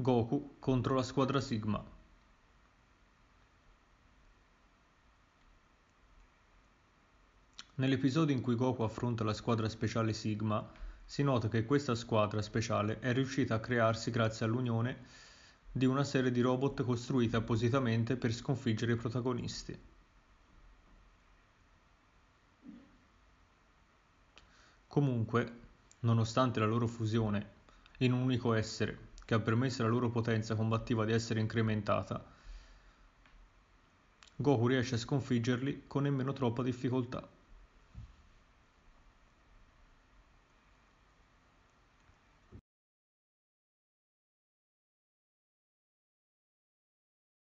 Goku contro la Squadra Sigma. Nell'episodio in cui Goku affronta la squadra speciale Sigma, si nota che questa squadra speciale è riuscita a crearsi grazie all'unione di una serie di robot costruiti appositamente per sconfiggere i protagonisti. Comunque, nonostante la loro fusione in un unico essere che ha permesso alla loro potenza combattiva di essere incrementata. Goku riesce a sconfiggerli con nemmeno troppa difficoltà.